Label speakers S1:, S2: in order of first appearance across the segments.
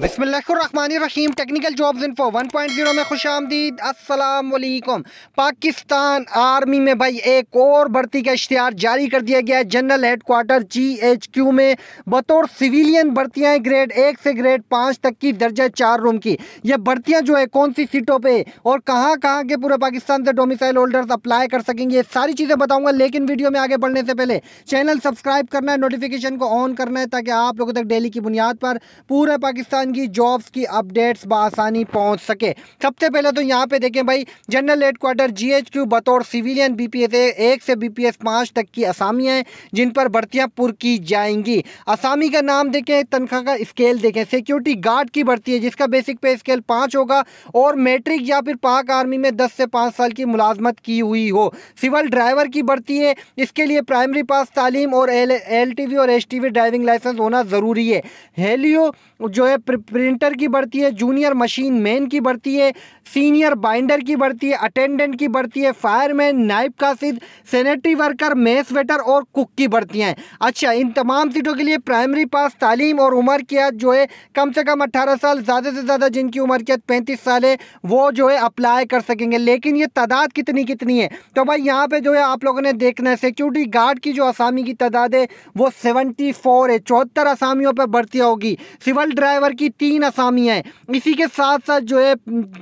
S1: बसमीम technical jobs point zero में खुश आमदीद असलम पाकिस्तान आर्मी में भाई एक और भर्ती का इश्तहार जारी कर दिया गया है general head quarter G H Q में बतौर सिविलियन भर्तियाँ ग्रेड एक से ग्रेड पाँच तक की दर्जा चार रूम की यह भर्तियाँ जो है कौन सी सीटों पर और कहाँ कहाँ के पूरे पाकिस्तान से डोमिसाइल होल्डर्स अप्लाई कर सकेंगे ये सारी चीज़ें बताऊँगा लेकिन वीडियो में आगे बढ़ने से पहले चैनल सब्सक्राइब करना है नोटिफिकेशन को ऑन करना है ताकि आप लोगों तक डेली की बुनियाद पर पूरे पाकिस्तान पाकिस्तान की जॉब्स की अपडेट्स बसानी पहुँच सके सबसे पहले तो यहाँ पे देखें भाई general head quarter G H Q बतौर सिविलियन बी पी एस एक से बी पी एस पाँच तक की असामियाँ हैं जिन पर भर्तियाँ पुर की जाएंगी असामी का नाम देखें तनख्वाह का स्केल देखें सिक्योरिटी गार्ड की भर्ती है जिसका बेसिक पे स्केल पाँच होगा और मेट्रिक या फिर पाक आर्मी में दस से पाँच साल की मुलाजमत की हुई हो सिविल ड्राइवर की भर्ती है इसके लिए प्राइमरी पास तालीम और एल एल टी वी और S T V driving licence होना ज़रूरी है हेलियो जो है प्रिंटर की बढ़ती है जूनियर मशीन मैन की बढ़ती है सीनियर बाइंडर की बढ़ती है अटेंडेंट की बढ़ती है फायरमैन का सिद्ध सैनिटरी वर्कर मेस वेटर और कुक की बढ़ती हैं अच्छा इन तमाम सीटों के लिए प्राइमरी पास तालीम और उम्र की जो है कम से कम अट्ठारह साल ज़्यादा से ज़्यादा जिनकी उम्र की पैंतीस साल है वो जो है अप्लाई कर सकेंगे लेकिन ये तादाद कितनी कितनी है तो भाई यहाँ पर जो है आप लोगों ने देखना है सिक्योरिटी गार्ड की जो आसामी की तादाद है वो सेवेंटी है चौहत्तर आसामियों पर बढ़ती होगी सिविल ड्राइवर की तीन असामियाँ हैं इसी के साथ साथ जो है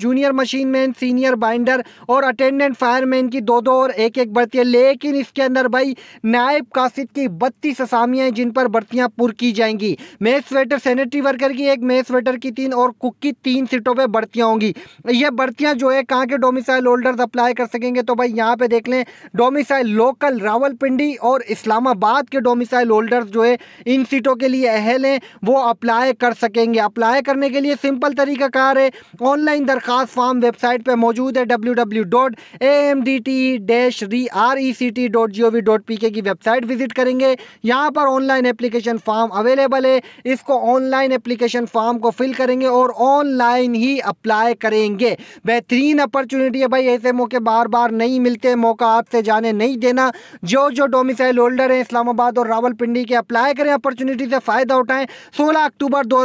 S1: junior machine man senior binder और अटेंडेंट फायरमैन की दो दो और एक एक बढ़ती है लेकिन इसके अंदर भाई नायब कासिद की बत्तीस असामियाँ जिन पर बढ़तियाँ पुर की जाएंगी मेस स्वेटर सैनिटरी वर्कर की एक मेस स्वेटर की तीन और कुक की तीन सीटों पर बढ़तियाँ होंगी ये बढ़तियाँ जो है कहाँ के डोमिसाइल होल्डर्स अप्लाई कर सकेंगे तो भाई यहाँ पर देख लें डोमिसाइल लोकल रावलपिंडी और इस्लामाबाद के डोमिसाइल होल्डर्स जो है इन सीटों के लिए अहल हैं वो अप्लाई कर सकेंगे अप्लाई करने के लिए सिंपल तरीका कार है ऑनलाइन दरख्वास्त फॉर्म वेबसाइट पर मौजूद है W W dot A M D T dash re R E C T dot G O V dot P K की वेबसाइट विजिट करेंगे यहाँ पर ऑनलाइन एप्लीकेशन फॉर्म अवेलेबल है इसको ऑनलाइन एप्लीकेशन फॉर्म को फिल करेंगे और ऑनलाइन ही apply करेंगे बेहतरीन अपॉर्चुनिटी है भाई ऐसे मौके बार बार नहीं मिलते मौका आपसे जाने नहीं देना जो जो डोमिसाइल होल्डर हैं इस्लामाबाद और रावलपिंडी के अप्लाई करें अपॉर्चुनिटी से फ़ायदा उठाएं सोलह अक्टूबर दो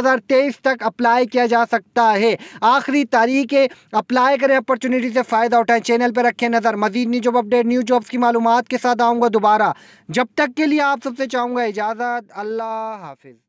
S1: तीस तक अप्लाई किया जा सकता है आखिरी तारीख है अप्लाई करें अपॉर्चुनिटी से फ़ायदा उठाएं चैनल पर रखें नज़र मजीद new job update new jobs की मालूम के साथ आऊँगा दोबारा जब तक के लिए आप सबसे चाहूँगा इजाज़त अल्लाह हाफिज़